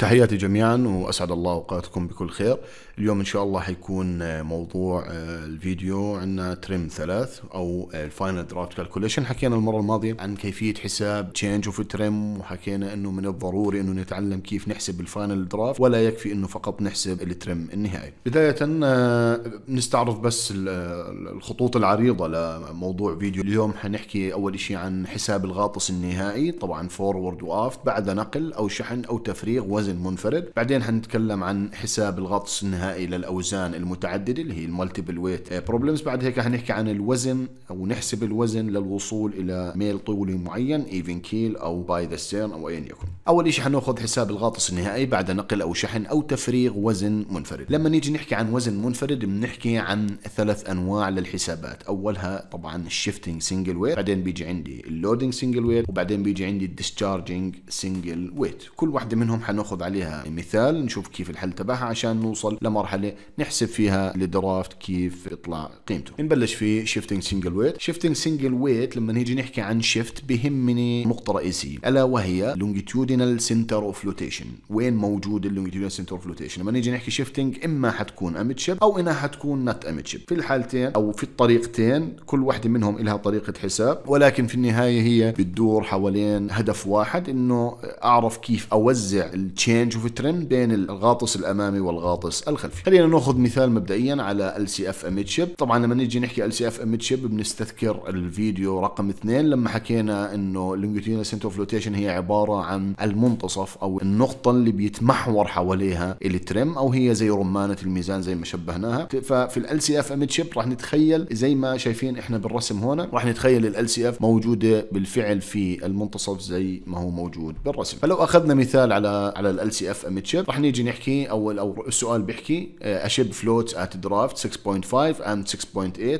تحياتي جميعا واسعد الله اوقاتكم بكل خير اليوم ان شاء الله حيكون آه، موضوع آه، الفيديو عندنا تريم ثلاث او الفاينل درافت كالكوليشن حكينا المره الماضيه عن كيفيه حساب تشينج اوف تريم وحكينا انه من الضروري انه نتعلم كيف نحسب الفاينل درافت ولا يكفي انه فقط نحسب الترم النهائي بدايه آه، نستعرض بس الخطوط العريضه لموضوع فيديو اليوم حنحكي اول شيء عن حساب الغاطس النهائي طبعا فورورد وافت بعد نقل او شحن او تفريغ وزن وزن منفرد بعدين حنتكلم عن حساب الغطس النهائي للاوزان المتعدده اللي هي المالتيبل ويت بروبلمز بعد هيك حنحكي عن الوزن او نحسب الوزن للوصول الى ميل طولي معين ايفن كيل او باي ذا سيرن او ايا يكن اول شيء حناخذ حساب الغطس النهائي بعد نقل او شحن او تفريغ وزن منفرد لما نيجي نحكي عن وزن منفرد بنحكي عن ثلاث انواع للحسابات اولها طبعا الشيفتنج سنجل ويت بعدين بيجي عندي اللودنج سنجل ويت وبعدين بيجي عندي الديسشارجنج سنجل ويت كل واحده منهم حناخذ ناخذ عليها مثال نشوف كيف الحل تبعها عشان نوصل لمرحله نحسب فيها الدرافت كيف يطلع قيمته نبلش في شيفتنج سنجل ويت شيفتنج سنجل ويت لما نيجي نحكي عن شيفت بهمني نقطه رئيسيه الا وهي لونجيتودينال سنتر اوف فلوتيشن وين موجود اللونجيتودينال سنتر اوف فلوتيشن لما نيجي نحكي شيفتنج اما حتكون امد او انها حتكون نت امد في الحالتين او في الطريقتين كل واحده منهم لها طريقه حساب ولكن في النهايه هي بتدور حوالين هدف واحد انه اعرف كيف اوزع التشين تشينج وفي ترم بين الغاطس الامامي والغاطس الخلفي خلينا ناخذ مثال مبدئيا على ال سي اف اميتشيب طبعا لما نيجي نحكي ال سي اف اميتشيب بنستذكر الفيديو رقم اثنين لما حكينا انه لونجيتيودينال سنتر اوف لوتيشن هي عباره عن المنتصف او النقطه اللي بيتمحور حواليها الترم او هي زي رمانه الميزان زي ما شبهناها ففي ال سي اف اميتشيب راح نتخيل زي ما شايفين احنا بالرسم هنا راح نتخيل ال سي اف موجوده بالفعل في المنتصف زي ما هو موجود بالرسم فلو اخذنا مثال على على ال سي اف اميتشر رح نيجي نحكي اول او السؤال بيحكي اشيب فلوت ات درافت 6.5 اند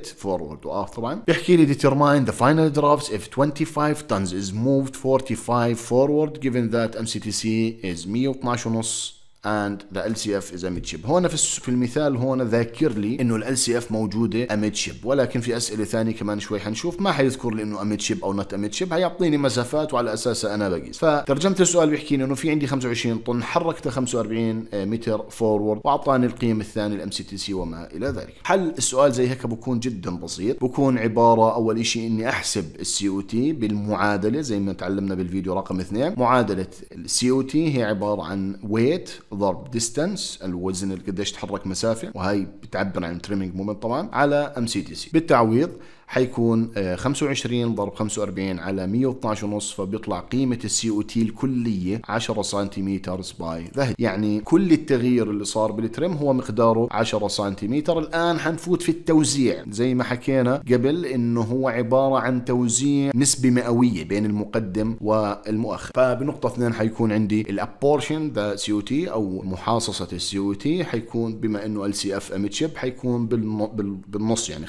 6.8 فورورد واف طبعا بيحكي لي ديترماين ذا فاينل درافت اف 25 تنز از موفد 45 فورورد جيفن forward given that MCTC is 112 ونص and the LCF is a از امid هون في في المثال هون ذاكر لي انه ال LCF موجوده امid شيب ولكن في اسئله ثانيه كمان شوي حنشوف ما حيذكر لي انه amid ship او not amid ship حيعطيني مسافات وعلى اساسها انا بقيس فترجمت السؤال بيحكي لي انه في عندي 25 طن حركته 45 آه، متر فورورد واعطاني القيم الثانيه الام سي تي سي وما الى ذلك حل السؤال زي هيك بكون جدا بسيط بكون عباره اول شيء اني احسب السي او تي بالمعادله زي ما تعلمنا بالفيديو رقم اثنين معادله السي او تي هي عباره عن ويت ضرب ديستنس الوزن اللي قديش تحرك مسافه وهي بتعبر عن تريمينج مومنت طبعا على ام سي دي سي بالتعويض حيكون 25 آه، ضرب 45 على 112 ونص فبيطلع قيمة السي او تي الكلية 10 سنتيمتر باي ذهب يعني كل التغيير اللي صار بالترم هو مقداره 10 سنتيمتر الآن حنفوت في التوزيع زي ما حكينا قبل انه هو عبارة عن توزيع نسبة مئوية بين المقدم والمؤخر فبنقطة 2 حيكون عندي الابورشن ذا سي او تي او محاصصة السي او تي حيكون بما انه ال سي اف ام تشيب حيكون بالنص يعني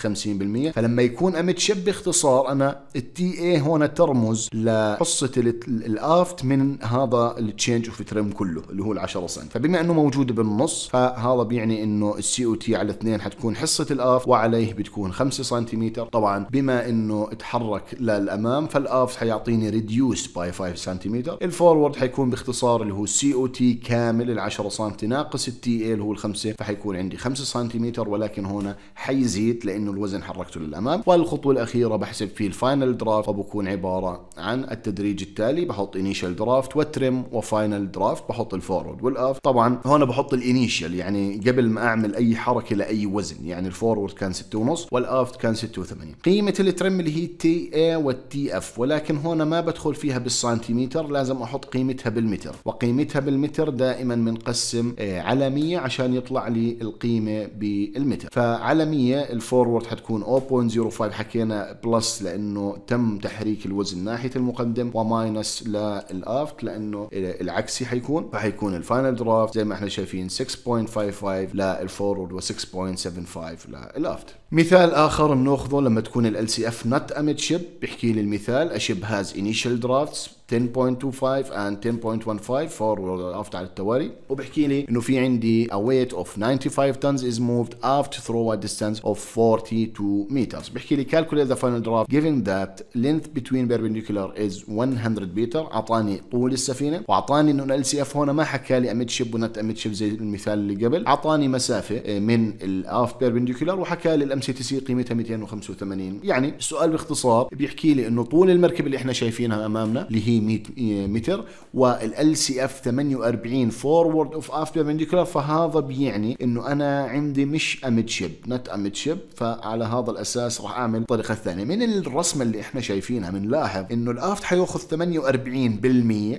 50% 50% فلما يكون امتشب باختصار انا التي اي هون ترمز لحصه الافت من هذا التشينج اوف ترم كله اللي هو ال 10 سنت فبما انه موجوده بالنص فهذا بيعني انه السي او تي على اثنين حتكون حصه الاف وعليه بتكون 5 سنتيمتر طبعا بما انه اتحرك للامام فالافت حيعطيني ريديوس باي 5 سنتيمتر الفورورد حيكون باختصار اللي هو السي او تي كامل ال 10 سنت ناقص التي اي اللي هو الخمسه فحيكون عندي 5 سنتيمتر ولكن هنا حيزيد لانه الوزن حرك حركته للامام والخطوه الاخيره بحسب فيه الفاينل درافت وبكون عباره عن التدريج التالي بحط انيشال درافت وترم وفاينل درافت بحط الفورورد والاف طبعا هون بحط الانيشال يعني قبل ما اعمل اي حركه لاي وزن يعني الفورورد كان 6 ونص والافت كان 86 قيمه الترم اللي هي تي اي والتي اف ولكن هون ما بدخل فيها بالسنتيمتر لازم احط قيمتها بالمتر وقيمتها بالمتر دائما بنقسم آه، على 100 عشان يطلع لي القيمه بالمتر فعلى 100 الفورورد حتكون 0.05 حكينا بلس لانه تم تحريك الوزن ناحيه المقدم وماينس للافت لانه العكسي حيكون فحيكون الفاينل درافت زي ما احنا شايفين 6.55 للفورورد و6.75 للافت مثال اخر بناخذه لما تكون ال LCF not a midship بيحكي لي المثال a ship has initial drafts 10.25 and 10.15 forward after على التوالي وبحكي لي انه في عندي a weight of 95 tons is moved after throw a distance of 42 meters بحكي لي calculate the final draft given that length between perpendicular is 100 meter اعطاني طول السفينه واعطاني انه ال LCF هون ما حكى لي a midship و not a midship زي المثال اللي قبل اعطاني مسافه من ال off perpendicular وحكى لي سي تي سي قيمتها 285 يعني السؤال باختصار بيحكي لي انه طول المركبه اللي احنا شايفينها امامنا اللي هي 100 آه، متر والال سي اف 48 فورورد اوف افتر بينديكولار فهذا بيعني انه انا عندي مش امد شيب نت امد شيب فعلى هذا الاساس راح اعمل الطريقه الثانيه من الرسمه اللي احنا شايفينها بنلاحظ انه الافت حياخذ 48%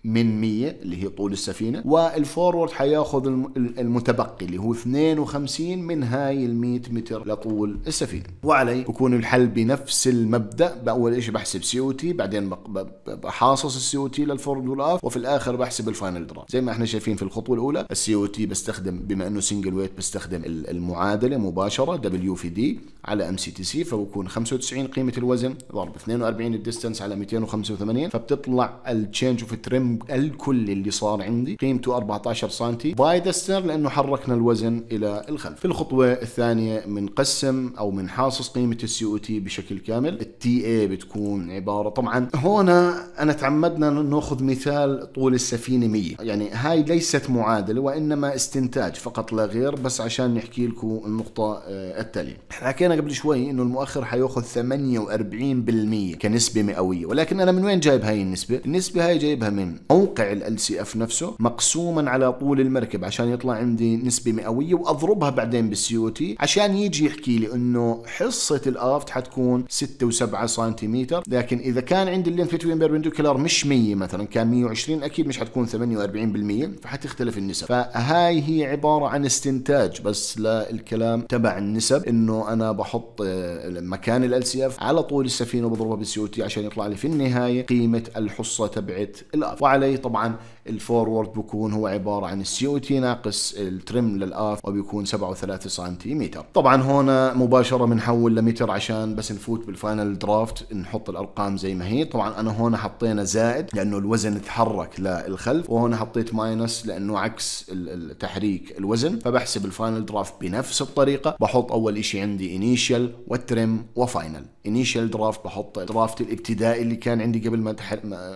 من 100 اللي هي طول السفينه والفورورد حياخذ المتبقي اللي هو 52 من هاي ال 100 متر لطول السفينه وعلي بكون الحل بنفس المبدا باول شيء بحسب سي او تي بعدين بحاصص السي او تي للفورد والاف وفي الاخر بحسب الفاينل درا زي ما احنا شايفين في الخطوه الاولى السي او تي بستخدم بما انه سنجل ويت بستخدم المعادله مباشره دبليو في دي على ام سي تي سي فبكون 95 قيمه الوزن ضرب 42 الديستنس على 285 فبتطلع التشينج اوف تريم الكلي اللي صار عندي قيمته 14 سم باي دستر لانه حركنا الوزن الى الخلف في الخطوه الثانيه بنقسم او من حاصص قيمه السي او تي بشكل كامل التي اي بتكون عباره طبعا هنا انا تعمدنا ناخذ مثال طول السفينه 100 يعني هاي ليست معادله وانما استنتاج فقط لا غير بس عشان نحكي لكم النقطه آه، التاليه حكينا قبل شوي انه المؤخر حياخذ 48% كنسبه مئويه ولكن انا من وين جايب هاي النسبه النسبه هاي جايبها من موقع ال سي اف نفسه مقسوما على طول المركب عشان يطلع عندي نسبه مئويه واضربها بعدين بالسي او تي عشان يجي يحكي لي انه انه حصه الافت حتكون 6 و7 سنتيمتر لكن اذا كان عندي اللينث بتوين بيربنديكولار مش 100 مثلا كان 120 اكيد مش حتكون 48% فحتختلف النسب فهاي هي عباره عن استنتاج بس للكلام تبع النسب انه انا بحط آه، مكان ال سي اف على طول السفينه وبضربها بالسي او تي عشان يطلع لي في النهايه قيمه الحصه تبعت الافت وعليه طبعا الفورورد بكون هو عبارة عن السي او تي ناقص الترم للآف وبيكون 37 سنتيمتر طبعا هنا مباشرة بنحول لمتر عشان بس نفوت بالفاينل درافت نحط الأرقام زي ما هي طبعا أنا هنا حطينا زائد لأنه الوزن تحرك للخلف وهنا حطيت ماينس لأنه عكس التحريك الوزن فبحسب الفاينل درافت بنفس الطريقة بحط أول شيء عندي انيشال والترم وفاينل انيشال درافت بحط درافت الابتدائي اللي كان عندي قبل ما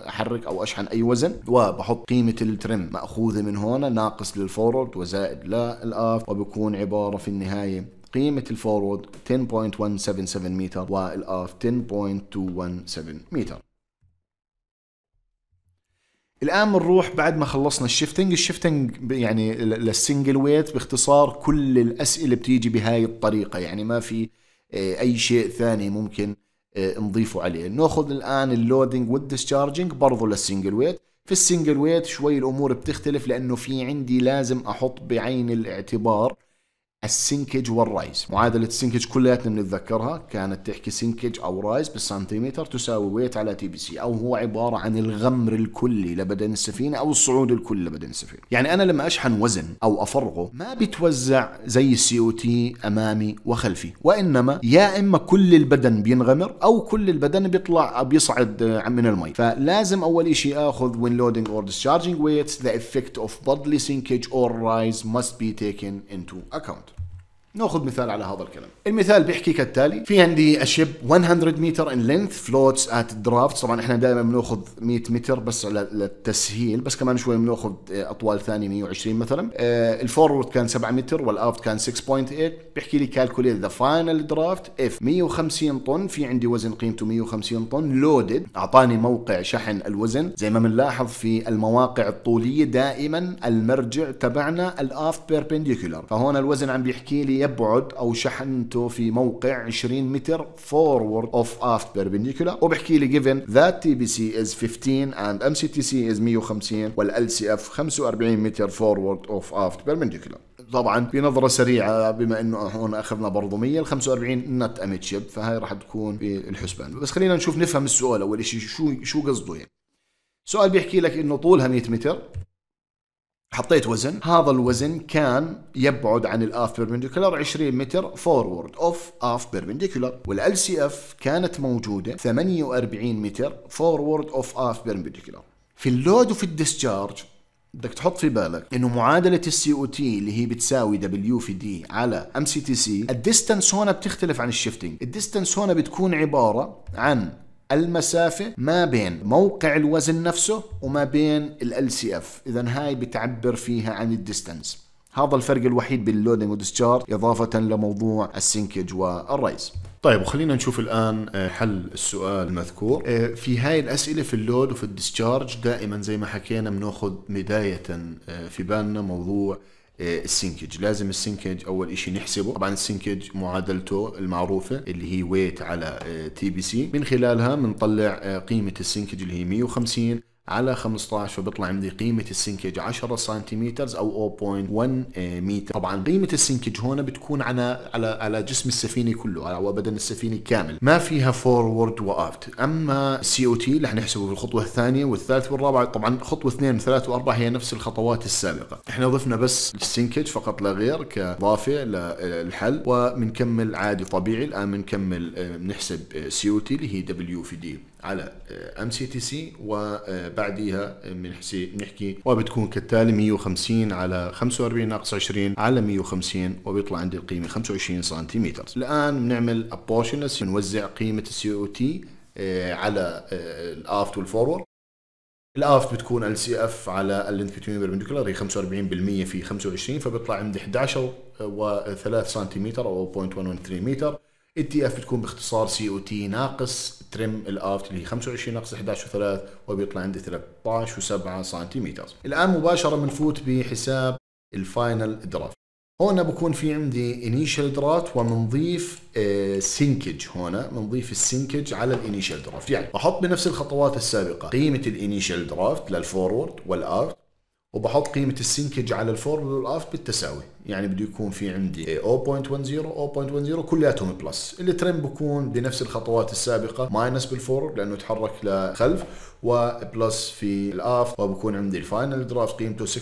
أحرك أو أشحن أي وزن وبحط قيمة قيمة الترم مأخوذة من هنا ناقص للفورورد وزائد للآف وبكون عبارة في النهاية قيمة الفورورد 10.177 متر والآف 10.217 متر الان بنروح بعد ما خلصنا الشيفتنج الشيفتنج يعني للسنجل ويت باختصار كل الاسئله بتيجي بهاي الطريقه يعني ما في آه، اي شيء ثاني ممكن آه، نضيفه عليه ناخذ الان اللودنج والديسشارجنج برضه للسنجل ويت في السنجل ويت شوي الامور بتختلف لانه في عندي لازم احط بعين الاعتبار السنكج والرايز معادلة السنكج كلياتنا بنتذكرها كانت تحكي سنكج أو رايز بالسنتيمتر تساوي ويت على تي بي سي أو هو عبارة عن الغمر الكلي لبدن السفينة أو الصعود الكلي لبدن السفينة يعني أنا لما أشحن وزن أو أفرغه ما بيتوزع زي السي او تي أمامي وخلفي وإنما يا إما كل البدن بينغمر أو كل البدن بيطلع بيصعد من المي فلازم أول شيء آخذ when loading or discharging weights the effect of bodily sinkage or rise must be taken into account ناخذ مثال على هذا الكلام المثال بيحكي كالتالي في عندي اشيب 100 متر ان لينث فلوتس ات درافت طبعا احنا دائما بناخذ 100 متر بس للتسهيل بس كمان شوي بناخذ اطوال ثانيه 120 مثلا آه، الفورورد كان 7 متر والافت كان 6.8 بيحكي لي كالكوليت ذا فاينل درافت اف 150 طن في عندي وزن قيمته 150 طن لودد اعطاني موقع شحن الوزن زي ما بنلاحظ في المواقع الطوليه دائما المرجع تبعنا الافت بيربنديكولار فهون الوزن عم بيحكي لي يبعد او شحنته في موقع 20 متر فورورد اوف افت بيربنديكولار وبحكي لي ذات تي بي سي از 15 اند ام سي تي سي از 150 والال سي اف 45 متر فورورد اوف افت بيربنديكولار طبعا بنظرة سريعة بما انه هون اخذنا برضه 100 ال 45 نت اميتشيب شيب فهي راح تكون في الحسبان بس خلينا نشوف نفهم السؤال اول شيء شو شو قصده يعني السؤال بيحكي لك انه طولها 100 متر حطيت وزن هذا الوزن كان يبعد عن الاف بيربنديكولار 20 متر فورورد اوف اف بيربنديكولار والال سي اف كانت موجوده 48 متر فورورد اوف اف بيربنديكولار في اللود وفي الديسشارج بدك تحط في بالك انه معادله السي او تي اللي هي بتساوي دبليو في دي على ام سي تي سي الديستنس هون بتختلف عن الشيفتنج الديستنس هون بتكون عباره عن المسافة ما بين موقع الوزن نفسه وما بين ال LCF إذا هاي بتعبر فيها عن الديستنس هذا الفرق الوحيد بين اللودنج والديسشارج إضافة لموضوع السنكج والرايز طيب وخلينا نشوف الان آه، حل السؤال المذكور آه، في هاي الاسئله في اللود وفي الديسشارج دائما زي ما حكينا بناخذ بدايه آه، في بالنا موضوع آه، السنكج لازم السنكج اول شيء نحسبه طبعا السنكج معادلته المعروفه اللي هي ويت على تي بي سي من خلالها بنطلع آه، قيمه السنكج اللي هي 150 على 15 وبيطلع عندي قيمة السنكج 10 سنتيمتر أو 0.1 آه، متر طبعا قيمة السنكج هنا بتكون على على على جسم السفينة كله على بدن السفينة كامل ما فيها فورورد وافت أما سي او تي اللي حنحسبه في الخطوة الثانية والثالثة والرابعة طبعا خطوة اثنين وثلاثة وأربعة هي نفس الخطوات السابقة احنا ضفنا بس السنكج فقط لا غير كإضافة للحل وبنكمل عادي طبيعي الآن بنكمل آه، بنحسب سي او تي اللي هي دبليو في دي على ام سي تي سي وبعديها بنحكي آه، بنحكي وبتكون كالتالي 150 على 45 ناقص 20 على 150 وبيطلع عندي القيمه 25 سنتيمتر الان بنعمل ابورشنس بنوزع قيمه السي او تي على آه، الافت والفورورد الافت بتكون ال سي اف على اللينث بتوين بربنديكولار هي 45% في 25 فبيطلع عندي 11 و3 سنتيمتر او 0.113 متر التي اف بتكون باختصار سي او تي ناقص ترم الافت اللي هي 25 ناقص 11 و3 وبيطلع عندي 13 و7 سنتيمتر الان مباشره بنفوت بحساب الفاينل درافت هون بكون في عندي انيشال درافت وبنضيف سينكج هون بنضيف السينكج على الانيشال درافت يعني بحط بنفس الخطوات السابقه قيمه الانيشال درافت للفورورد والافت وبحط قيمه السينكج على الفورورد والافت بالتساوي يعني بده يكون في عندي 0.10 0.10 كلياتهم بلس الترند بكون بنفس الخطوات السابقه ماينس بالفور لانه تحرك لخلف وبلس في الاف وبكون عندي الفاينل درافت قيمته 6.693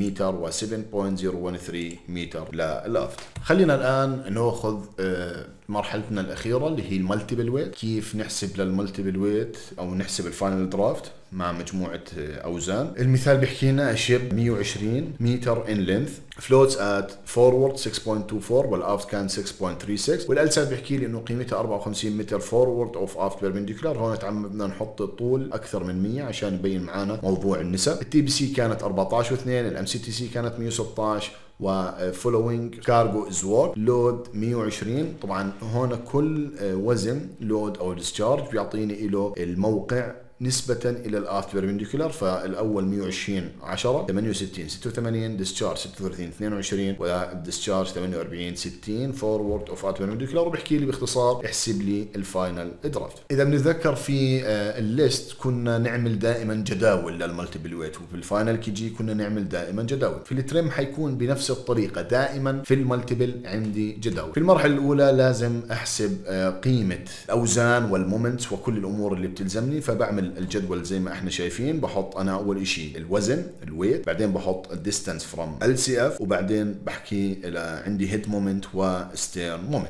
متر و7.013 متر للافت خلينا الان ناخذ آه، مرحلتنا الاخيره اللي هي المالتيبل ويت كيف نحسب للمالتيبل ويت او نحسب الفاينل درافت مع مجموعه آه، اوزان المثال بيحكي لنا شيب 120 متر ان لينث لينث فلوتس ات فورورد 6.24 والافت كان 6.36 والالسنت بيحكي لي انه قيمتها 54 متر فورورد اوف افت بيربنديكولار هون تعمدنا نحط الطول اكثر من 100 عشان يبين معنا موضوع النسب التي بي سي كانت 14 و2 الام سي تي سي كانت 116 وفولوينج كارجو از وورك لود 120 طبعا هون كل آه، وزن لود او ديسشارج بيعطيني له الموقع نسبة إلى الآرت بيربنديكولار فالأول 120 10 68 86 ديسشارج 36 22 والديسشارج 48 60 فورورد اوف آرت بيربنديكولار وبحكي لي باختصار احسب لي الفاينل درافت إذا بنتذكر في آه، الليست كنا نعمل دائما جداول للمالتيبل ويت وفي الفاينل كي جي كنا نعمل دائما جداول في الترم حيكون بنفس الطريقة دائما في المالتيبل عندي جداول في المرحلة الأولى لازم أحسب آه، قيمة الأوزان والمومنتس وكل الأمور اللي بتلزمني فبعمل الجدول زي ما احنا شايفين بحط انا اول شيء الوزن الويت بعدين بحط الديستنس فروم ال سي اف وبعدين بحكي عندي هيد مومنت وستيرن مومنت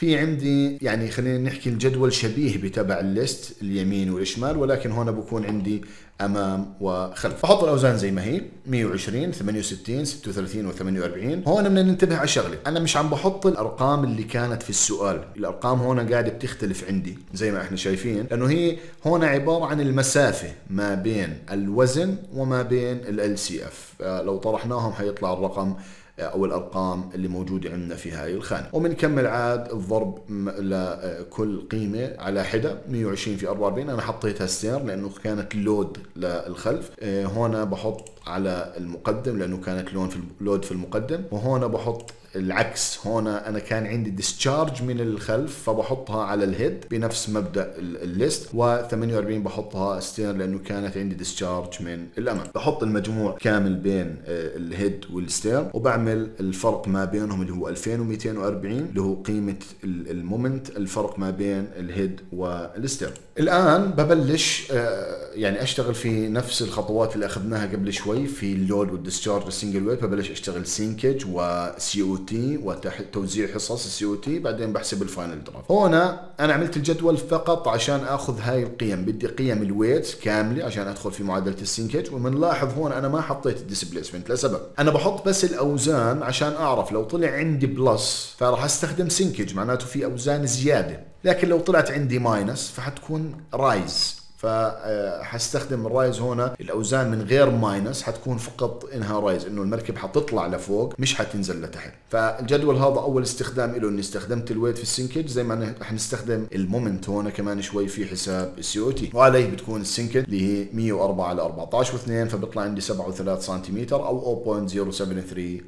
في عندي يعني خلينا نحكي الجدول شبيه بتبع الليست اليمين والشمال ولكن هون بكون عندي امام وخلف بحط الاوزان زي ما هي 120 68 36 و48 هون بدنا ننتبه على شغله انا مش عم بحط الارقام اللي كانت في السؤال الارقام هون قاعده بتختلف عندي زي ما احنا شايفين لانه هي هون عباره عن المسافه ما بين الوزن وما بين ال سي اف آه، لو طرحناهم حيطلع الرقم او الارقام اللي موجوده عندنا في هاي الخانه وبنكمل عاد الضرب لكل قيمه على حده 120 في 44 انا حطيتها السير لانه كانت لود للخلف إيه، هون بحط على المقدم لانه كانت لون في اللود في المقدم وهون بحط العكس هنا انا كان عندي ديسشارج من الخلف فبحطها على الهيد بنفس مبدا الليست و48 بحطها ستير لانه كانت عندي ديسشارج من الامام بحط المجموع كامل بين آه، الهيد والستير وبعمل الفرق ما بينهم اللي هو 2240 اللي هو قيمه المومنت الفرق ما بين الهيد والستير الان ببلش آه، يعني اشتغل في نفس الخطوات اللي اخذناها قبل شوي في اللود والديسشارج والسنجل ويت ببلش اشتغل سينكج وسي او تي وتوزيع حصص السي او تي بعدين بحسب الفاينل درافت هنا انا عملت الجدول فقط عشان اخذ هاي القيم بدي قيم الويت كامله عشان ادخل في معادله السينكج ومنلاحظ هون انا ما حطيت الديسبليسمنت لسبب انا بحط بس الاوزان عشان اعرف لو طلع عندي بلس فراح استخدم سينكج معناته في اوزان زياده لكن لو طلعت عندي ماينس فحتكون رايز فحستخدم الرايز هنا الاوزان من غير ماينس حتكون فقط انها رايز انه المركب حتطلع لفوق مش حتنزل لتحت فالجدول هذا اول استخدام له اني استخدمت الويت في السنكج زي ما حنستخدم المومنت هنا كمان شوي في حساب السي او تي وعليه بتكون السنكج اللي هي 104 على 14 و2 فبيطلع عندي 7.3 سنتيمتر او 0.073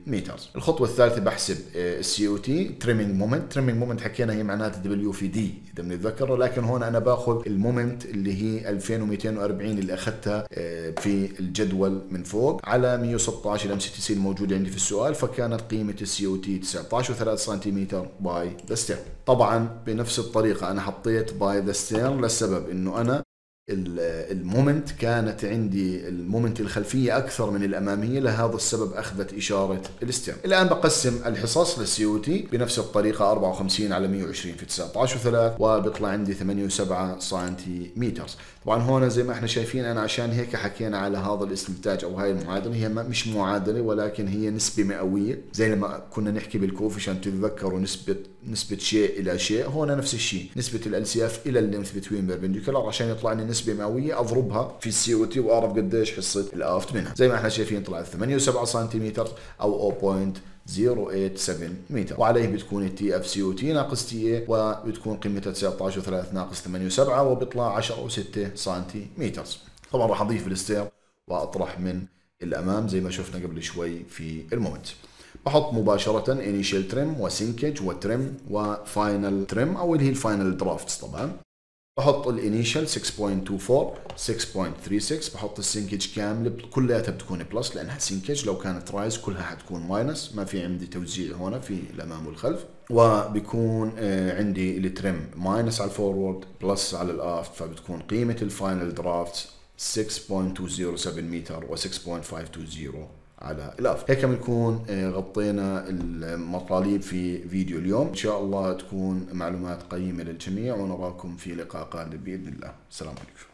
متر الخطوه الثالثه بحسب آه، السي او تي تريمينج مومنت تريمينج مومنت حكينا هي معناتها دبليو في دي اذا بنتذكره لكن هون انا باخذ المومنت اللي هي 2240 اللي اخذتها آه، في الجدول من فوق على 116 الام سي تي سي الموجوده عندي في السؤال فكانت قيمه السي او تي 19.3 سنتيمتر باي ذا ستيرن طبعا بنفس الطريقه انا حطيت باي ذا ستيرن للسبب انه انا المومنت كانت عندي المومنت الخلفية أكثر من الأمامية لهذا السبب أخذت إشارة الستيرن الآن بقسم الحصص للسي او تي بنفس الطريقة 54 على 120 في 19 و3 وبيطلع عندي 8.7 سنتيمتر طبعا هون زي ما احنا شايفين انا عشان هيك حكينا على هذا الاستنتاج او هاي المعادله هي مش معادله ولكن هي نسبه مئويه زي لما كنا نحكي عشان تتذكروا نسبه نسبه شيء الى شيء هون نفس الشيء نسبه الالسياف الى اللينث بتوين بيربنديكولار عشان يطلع لي نسبه مئويه اضربها في السي او تي واعرف قديش حصه الافت منها زي ما احنا شايفين طلعت 8.7 سم او 0. 087 متر وعليه بتكون التي اف سي او تي إيه، ناقص تي اي وبتكون قيمتها 19 ناقص 8 و7 وبيطلع 10 و6 سنتي طبعا راح اضيف الستير واطرح من الامام زي ما شفنا قبل شوي في المومنت بحط مباشرة انيشال تريم وسينكج وتريم وفاينل تريم او اللي هي الفاينل درافتس طبعا بحط الانيشال 6.24 6.36 بحط السنكج كامل كلياتها بتكون بلس لانها سنكج لو كانت رايز كلها حتكون ماينس ما في عندي توزيع هنا في الامام والخلف وبكون آه، عندي الترم ماينس على الفورورد بلس على الافت فبتكون قيمه الفاينل درافت 6.207 متر و 6.520 على الافضل هيك بنكون آه، غطينا المطالب في فيديو اليوم ان شاء الله تكون معلومات قيمه للجميع ونراكم في لقاء قادم باذن الله السلام عليكم